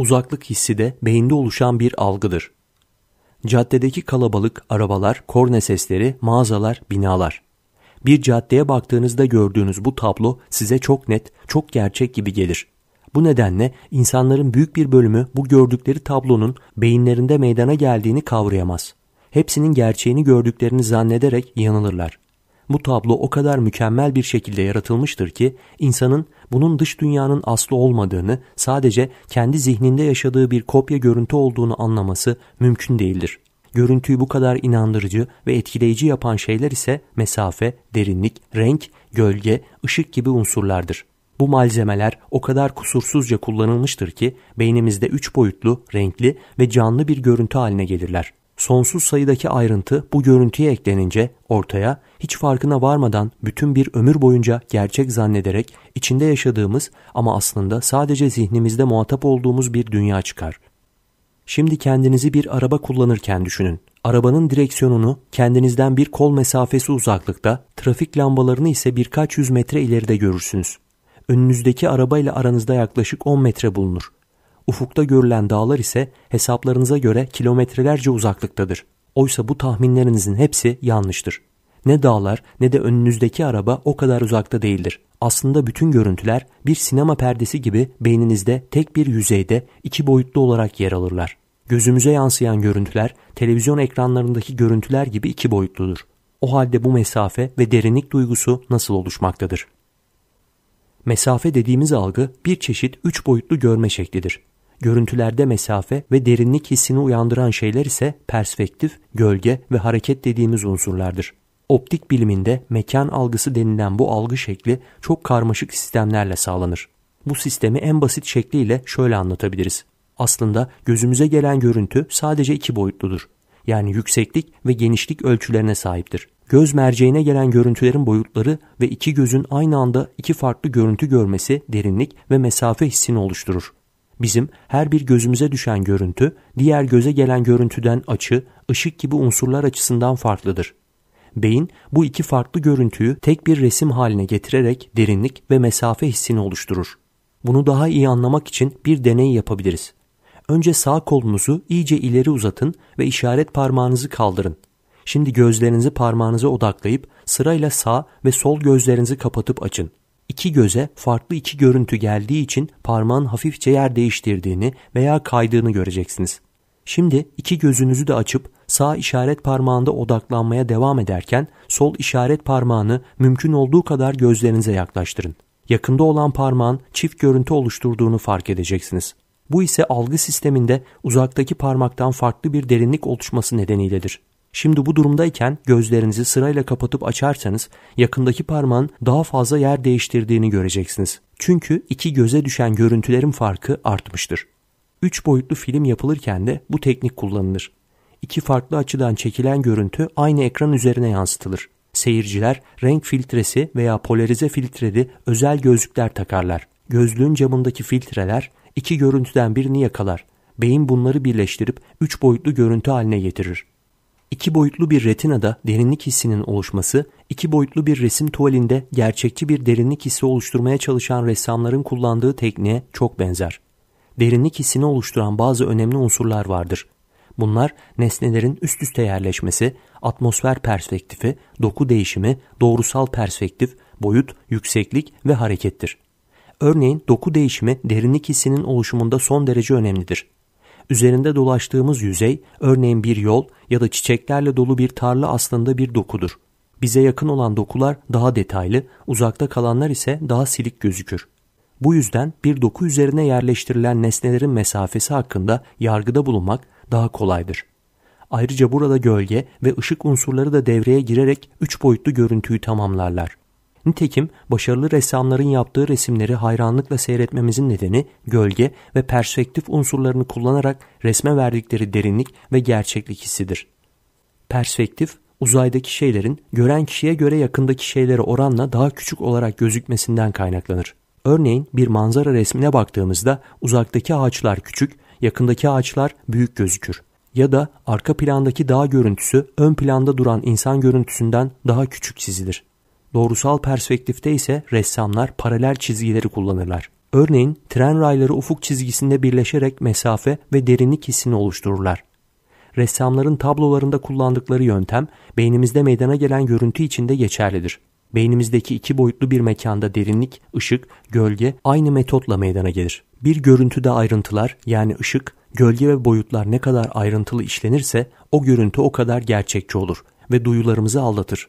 Uzaklık hissi de beyinde oluşan bir algıdır. Caddedeki kalabalık, arabalar, korne sesleri, mağazalar, binalar. Bir caddeye baktığınızda gördüğünüz bu tablo size çok net, çok gerçek gibi gelir. Bu nedenle insanların büyük bir bölümü bu gördükleri tablonun beyinlerinde meydana geldiğini kavrayamaz. Hepsinin gerçeğini gördüklerini zannederek yanılırlar. Bu tablo o kadar mükemmel bir şekilde yaratılmıştır ki insanın bunun dış dünyanın aslı olmadığını, sadece kendi zihninde yaşadığı bir kopya görüntü olduğunu anlaması mümkün değildir. Görüntüyü bu kadar inandırıcı ve etkileyici yapan şeyler ise mesafe, derinlik, renk, gölge, ışık gibi unsurlardır. Bu malzemeler o kadar kusursuzca kullanılmıştır ki beynimizde üç boyutlu, renkli ve canlı bir görüntü haline gelirler. Sonsuz sayıdaki ayrıntı bu görüntüye eklenince ortaya hiç farkına varmadan bütün bir ömür boyunca gerçek zannederek içinde yaşadığımız ama aslında sadece zihnimizde muhatap olduğumuz bir dünya çıkar. Şimdi kendinizi bir araba kullanırken düşünün. Arabanın direksiyonunu kendinizden bir kol mesafesi uzaklıkta, trafik lambalarını ise birkaç yüz metre ileride görürsünüz. Önünüzdeki araba ile aranızda yaklaşık 10 metre bulunur Ufukta görülen dağlar ise hesaplarınıza göre kilometrelerce uzaklıktadır. Oysa bu tahminlerinizin hepsi yanlıştır. Ne dağlar ne de önünüzdeki araba o kadar uzakta değildir. Aslında bütün görüntüler bir sinema perdesi gibi beyninizde tek bir yüzeyde iki boyutlu olarak yer alırlar. Gözümüze yansıyan görüntüler televizyon ekranlarındaki görüntüler gibi iki boyutludur. O halde bu mesafe ve derinlik duygusu nasıl oluşmaktadır? Mesafe dediğimiz algı bir çeşit üç boyutlu görme şeklidir görüntülerde mesafe ve derinlik hissini uyandıran şeyler ise perspektif, gölge ve hareket dediğimiz unsurlardır. Optik biliminde mekan algısı denilen bu algı şekli çok karmaşık sistemlerle sağlanır. Bu sistemi en basit şekliyle şöyle anlatabiliriz. Aslında gözümüze gelen görüntü sadece iki boyutludur. Yani yükseklik ve genişlik ölçülerine sahiptir. Göz merceğine gelen görüntülerin boyutları ve iki gözün aynı anda iki farklı görüntü görmesi derinlik ve mesafe hissini oluşturur. Bizim her bir gözümüze düşen görüntü, diğer göze gelen görüntüden açı, ışık gibi unsurlar açısından farklıdır. Beyin bu iki farklı görüntüyü tek bir resim haline getirerek derinlik ve mesafe hissini oluşturur. Bunu daha iyi anlamak için bir deney yapabiliriz. Önce sağ kolunuzu iyice ileri uzatın ve işaret parmağınızı kaldırın. Şimdi gözlerinizi parmağınıza odaklayıp sırayla sağ ve sol gözlerinizi kapatıp açın iki göze farklı iki görüntü geldiği için parmağın hafifçe yer değiştirdiğini veya kaydığını göreceksiniz. Şimdi iki gözünüzü de açıp sağ işaret parmağında odaklanmaya devam ederken sol işaret parmağını mümkün olduğu kadar gözlerinize yaklaştırın. Yakında olan parmağın çift görüntü oluşturduğunu fark edeceksiniz. Bu ise algı sisteminde uzaktaki parmaktan farklı bir derinlik oluşması nedeniyledir. Şimdi bu durumdayken gözlerinizi sırayla kapatıp açarsanız yakındaki parmağın daha fazla yer değiştirdiğini göreceksiniz. Çünkü iki göze düşen görüntülerin farkı artmıştır. Üç boyutlu film yapılırken de bu teknik kullanılır. İki farklı açıdan çekilen görüntü aynı ekran üzerine yansıtılır. Seyirciler renk filtresi veya polarize filtreli özel gözlükler takarlar. Gözlüğün camındaki filtreler iki görüntüden birini yakalar. Beyin bunları birleştirip üç boyutlu görüntü haline getirir. İki boyutlu bir retinada derinlik hissinin oluşması, iki boyutlu bir resim tuvalinde gerçekçi bir derinlik hissi oluşturmaya çalışan ressamların kullandığı tekniğe çok benzer. Derinlik hissini oluşturan bazı önemli unsurlar vardır. Bunlar nesnelerin üst üste yerleşmesi, atmosfer perspektifi, doku değişimi, doğrusal perspektif, boyut, yükseklik ve harekettir. Örneğin doku değişimi derinlik hissinin oluşumunda son derece önemlidir. Üzerinde dolaştığımız yüzey, örneğin bir yol ya da çiçeklerle dolu bir tarla aslında bir dokudur. Bize yakın olan dokular daha detaylı, uzakta kalanlar ise daha silik gözükür. Bu yüzden bir doku üzerine yerleştirilen nesnelerin mesafesi hakkında yargıda bulunmak daha kolaydır. Ayrıca burada gölge ve ışık unsurları da devreye girerek üç boyutlu görüntüyü tamamlarlar. Nitekim başarılı ressamların yaptığı resimleri hayranlıkla seyretmemizin nedeni gölge ve perspektif unsurlarını kullanarak resme verdikleri derinlik ve gerçeklik hissidir. Perspektif, uzaydaki şeylerin gören kişiye göre yakındaki şeylere oranla daha küçük olarak gözükmesinden kaynaklanır. Örneğin bir manzara resmine baktığımızda uzaktaki ağaçlar küçük, yakındaki ağaçlar büyük gözükür. Ya da arka plandaki dağ görüntüsü ön planda duran insan görüntüsünden daha küçük çizilir. Doğrusal perspektifte ise ressamlar paralel çizgileri kullanırlar. Örneğin tren rayları ufuk çizgisinde birleşerek mesafe ve derinlik hissini oluştururlar. Ressamların tablolarında kullandıkları yöntem beynimizde meydana gelen görüntü içinde geçerlidir. Beynimizdeki iki boyutlu bir mekanda derinlik, ışık, gölge aynı metotla meydana gelir. Bir görüntüde ayrıntılar yani ışık, gölge ve boyutlar ne kadar ayrıntılı işlenirse o görüntü o kadar gerçekçi olur ve duyularımızı aldatır.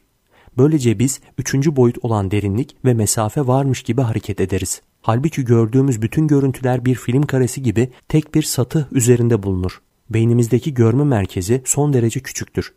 Böylece biz üçüncü boyut olan derinlik ve mesafe varmış gibi hareket ederiz. Halbuki gördüğümüz bütün görüntüler bir film karesi gibi tek bir satı üzerinde bulunur. Beynimizdeki görme merkezi son derece küçüktür.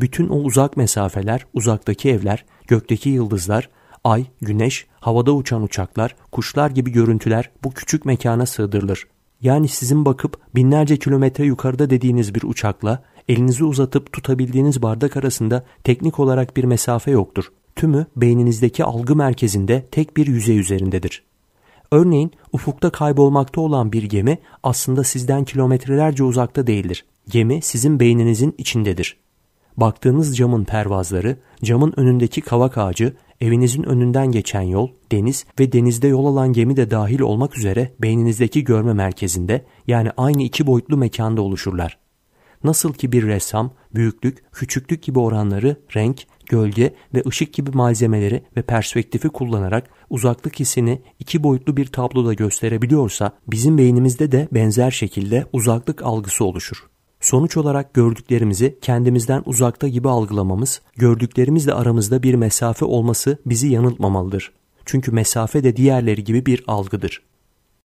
Bütün o uzak mesafeler, uzaktaki evler, gökteki yıldızlar, ay, güneş, havada uçan uçaklar, kuşlar gibi görüntüler bu küçük mekana sığdırılır. Yani sizin bakıp binlerce kilometre yukarıda dediğiniz bir uçakla Elinizi uzatıp tutabildiğiniz bardak arasında teknik olarak bir mesafe yoktur. Tümü beyninizdeki algı merkezinde tek bir yüzey üzerindedir. Örneğin ufukta kaybolmakta olan bir gemi aslında sizden kilometrelerce uzakta değildir. Gemi sizin beyninizin içindedir. Baktığınız camın pervazları, camın önündeki kavak ağacı, evinizin önünden geçen yol, deniz ve denizde yol alan gemi de dahil olmak üzere beyninizdeki görme merkezinde yani aynı iki boyutlu mekanda oluşurlar. Nasıl ki bir ressam büyüklük, küçüklük gibi oranları, renk, gölge ve ışık gibi malzemeleri ve perspektifi kullanarak uzaklık hissini iki boyutlu bir tabloda gösterebiliyorsa bizim beynimizde de benzer şekilde uzaklık algısı oluşur. Sonuç olarak gördüklerimizi kendimizden uzakta gibi algılamamız, gördüklerimizle aramızda bir mesafe olması bizi yanıltmamalıdır. Çünkü mesafe de diğerleri gibi bir algıdır.